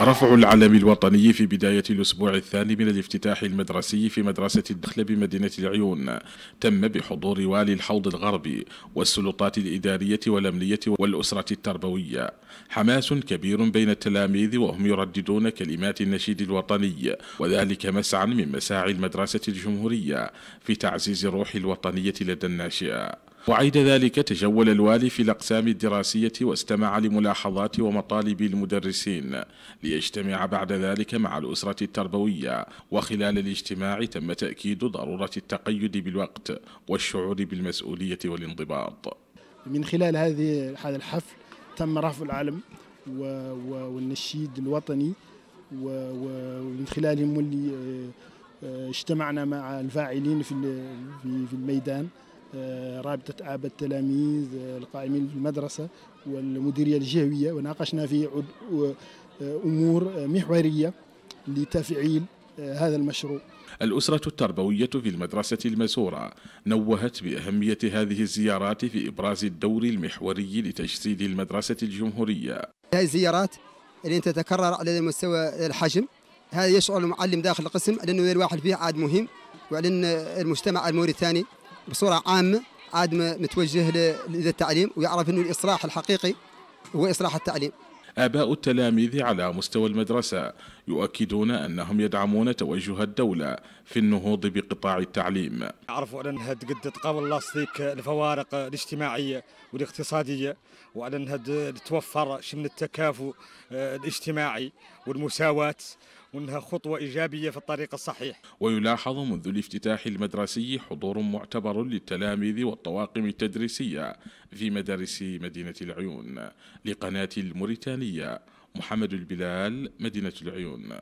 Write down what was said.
رفع العلم الوطني في بداية الأسبوع الثاني من الافتتاح المدرسي في مدرسة الدخل بمدينة العيون تم بحضور والي الحوض الغربي والسلطات الإدارية والأمنية والأسرة التربوية حماس كبير بين التلاميذ وهم يرددون كلمات النشيد الوطني وذلك مسعى من مساعي المدرسة الجمهورية في تعزيز الروح الوطنية لدى الناشئة وعيد ذلك تجول الوالي في الأقسام الدراسية واستمع لملاحظات ومطالب المدرسين ليجتمع بعد ذلك مع الأسرة التربوية وخلال الاجتماع تم تأكيد ضرورة التقيد بالوقت والشعور بالمسؤولية والانضباط من خلال هذه هذا الحفل تم رفع العلم والنشيد الوطني ومن خلالهم اللي آه، آه، اجتمعنا مع الفاعلين في الميدان آه، رابطة أعب التلاميذ آه، القائمين في المدرسة والمديرية الجهوية وناقشنا في آه، أمور محورية لتفعيل هذا المشروع الأسرة التربوية في المدرسة المسورة نوهت بأهمية هذه الزيارات في إبراز الدور المحوري لتجسيد المدرسة الجمهورية هذه الزيارات اللي تتكرر على مستوى الحجم هذا يشعر المعلم داخل القسم أنه الواحد فيه عاد مهم وعلى المجتمع الموريتاني بصوره عامه عاد متوجه للتعليم ويعرف انه الاصلاح الحقيقي هو اصلاح التعليم آباء التلاميذ على مستوى المدرسة يؤكدون أنهم يدعمون توجه الدولة في النهوض بقطاع التعليم أعرفوا أنها قد قبل لاصديك الفوارق الاجتماعية والاقتصادية وأنها توفر شمل التكافؤ آه، الاجتماعي والمساواة وأنها خطوة إيجابية في الطريق الصحيح ويلاحظ منذ الافتتاح المدرسي حضور معتبر للتلاميذ والطواقم التدريسية في مدارس مدينة العيون لقناة الموريتانية محمد البلال مدينة العيون